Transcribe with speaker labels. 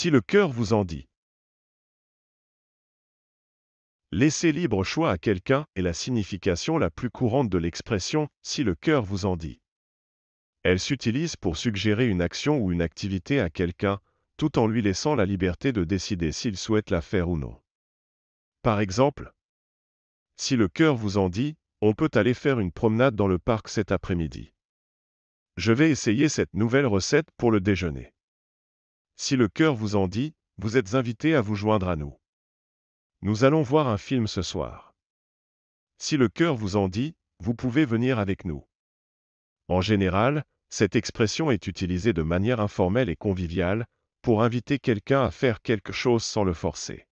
Speaker 1: si le cœur vous en dit. Laisser libre choix à quelqu'un est la signification la plus courante de l'expression si le cœur vous en dit. Elle s'utilise pour suggérer une action ou une activité à quelqu'un, tout en lui laissant la liberté de décider s'il souhaite la faire ou non. Par exemple, si le cœur vous en dit, on peut aller faire une promenade dans le parc cet après-midi. Je vais essayer cette nouvelle recette pour le déjeuner. Si le cœur vous en dit, vous êtes invité à vous joindre à nous. Nous allons voir un film ce soir. Si le cœur vous en dit, vous pouvez venir avec nous. En général, cette expression est utilisée de manière informelle et conviviale, pour inviter quelqu'un à faire quelque chose sans le forcer.